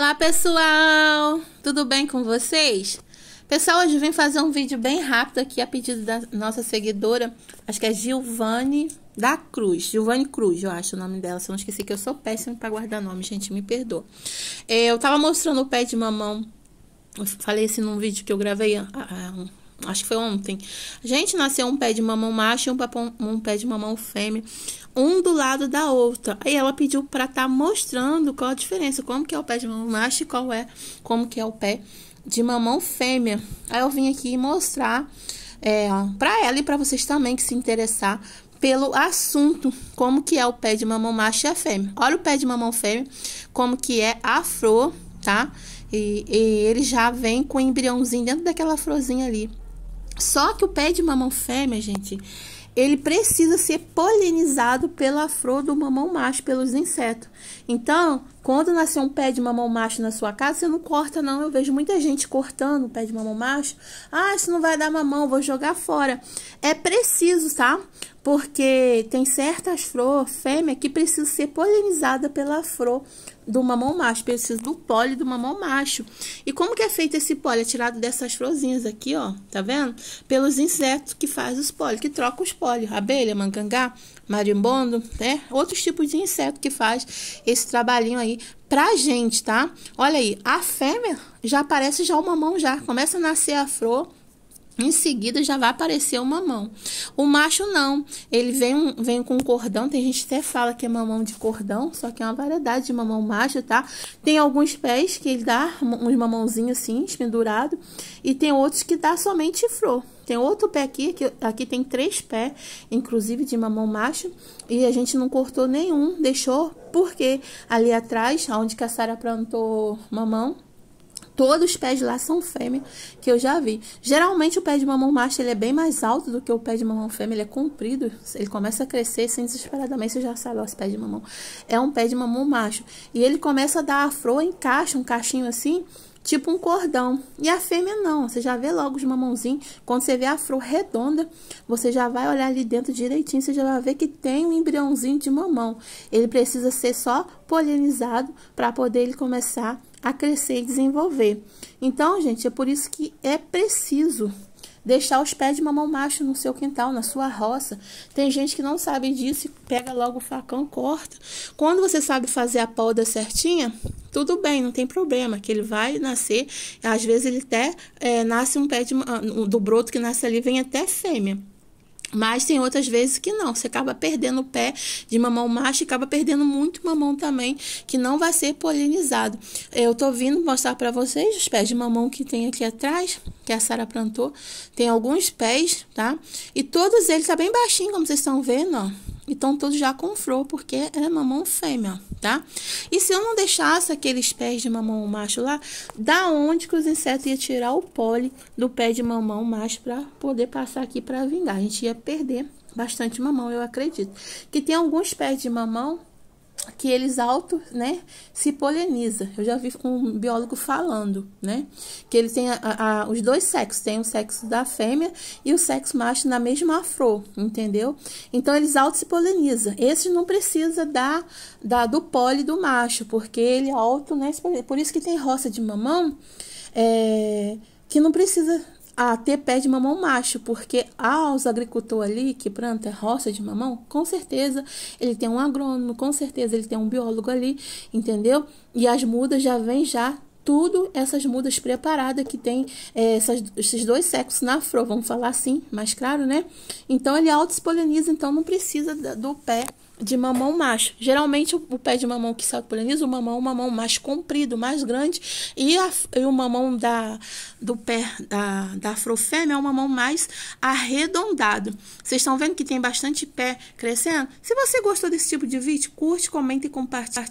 Olá pessoal, tudo bem com vocês? Pessoal, hoje eu vim fazer um vídeo bem rápido aqui a pedido da nossa seguidora, acho que é Gilvane da Cruz, Gilvane Cruz, eu acho o nome dela, se eu não esqueci que eu sou péssima para guardar nome, gente, me perdoa. Eu tava mostrando o pé de mamão, eu falei isso num vídeo que eu gravei há ah, Acho que foi ontem. Gente, nasceu um pé de mamão macho e um, um pé de mamão fêmea, um do lado da outra. Aí ela pediu para estar tá mostrando qual a diferença, como que é o pé de mamão macho e qual é, como que é o pé de mamão fêmea. Aí eu vim aqui mostrar é, para ela e para vocês também que se interessar pelo assunto, como que é o pé de mamão macho e a fêmea. Olha o pé de mamão fêmea, como que é a flor, tá? E, e ele já vem com o embriãozinho dentro daquela florzinha ali. Só que o pé de mamão fêmea, gente, ele precisa ser polinizado pela flor do mamão macho, pelos insetos. Então, quando nascer um pé de mamão macho na sua casa, você não corta, não. Eu vejo muita gente cortando o pé de mamão macho. Ah, isso não vai dar mamão, vou jogar fora. É preciso, tá? Porque tem certas flor fêmea que precisam ser polinizada pela flor do mamão macho, precisa do pólen do mamão macho. E como que é feito esse pólen? É tirado dessas florzinhas aqui, ó, tá vendo? Pelos insetos que faz os pólen, que trocam os pólen, abelha, mangangá, marimbondo, né? Outros tipos de inseto que faz esse trabalhinho aí pra gente, tá? Olha aí, a fêmea já aparece já uma mão já, começa a nascer a flor em seguida já vai aparecer o mamão. O macho não, ele vem, vem com cordão, tem gente que até fala que é mamão de cordão, só que é uma variedade de mamão macho, tá? Tem alguns pés que ele dá uns mamãozinhos assim, pendurado, e tem outros que dá somente flor. Tem outro pé aqui, que aqui tem três pés, inclusive de mamão macho, e a gente não cortou nenhum, deixou, porque ali atrás, onde a Sara plantou mamão, Todos os pés de lá são fêmea que eu já vi. Geralmente o pé de mamão macho ele é bem mais alto do que o pé de mamão fêmea, ele é comprido, ele começa a crescer sem desesperadamente, você já sabe, ó, esse pé de mamão é um pé de mamão macho. E ele começa a dar afro, encaixa um cachinho assim, tipo um cordão. E a fêmea não, você já vê logo os mamãozinhos. Quando você vê a flor redonda, você já vai olhar ali dentro direitinho, você já vai ver que tem um embriãozinho de mamão. Ele precisa ser só polinizado para poder ele começar a crescer e desenvolver. Então, gente, é por isso que é preciso deixar os pés de mamão macho no seu quintal, na sua roça. Tem gente que não sabe disso e pega logo o facão, corta. Quando você sabe fazer a poda certinha, tudo bem, não tem problema, que ele vai nascer. Às vezes ele até é, nasce um pé de, ah, do broto que nasce ali, vem até fêmea. Mas tem outras vezes que não, você acaba perdendo o pé de mamão macho e acaba perdendo muito mamão também, que não vai ser polinizado. Eu tô vindo mostrar para vocês os pés de mamão que tem aqui atrás, que a Sara plantou. Tem alguns pés, tá? E todos eles tá bem baixinho, como vocês estão vendo, ó. Então, todos já com flor, porque é mamão fêmea, tá? E se eu não deixasse aqueles pés de mamão macho lá, da onde que os insetos iam tirar o pole do pé de mamão macho para poder passar aqui para vingar? A gente ia perder bastante mamão, eu acredito. Que tem alguns pés de mamão que eles auto, né, se poliniza. Eu já vi um biólogo falando, né, que ele tem a, a, os dois sexos, tem o sexo da fêmea e o sexo macho na mesma flor, entendeu? Então eles auto se poliniza. Esse não precisa da, da do pole do macho, porque ele auto, né, por isso que tem roça de mamão, é, que não precisa a ter pé de mamão macho, porque aos agricultor ali que planta roça de mamão, com certeza ele tem um agrônomo, com certeza ele tem um biólogo ali, entendeu? E as mudas já vêm já tudo essas mudas preparadas que tem é, essas, esses dois sexos na flor, vamos falar assim, mais claro, né? Então ele auto-poliniza, então não precisa do pé de mamão macho. Geralmente o pé de mamão que poliniza o mamão é um mamão mais comprido, mais grande, e, a, e, o mamão da, do pé da, da afrofêmea é um mamão mais arredondado. Vocês estão vendo que tem bastante pé crescendo? Se você gostou desse tipo de vídeo, curte, comenta e compartilhe.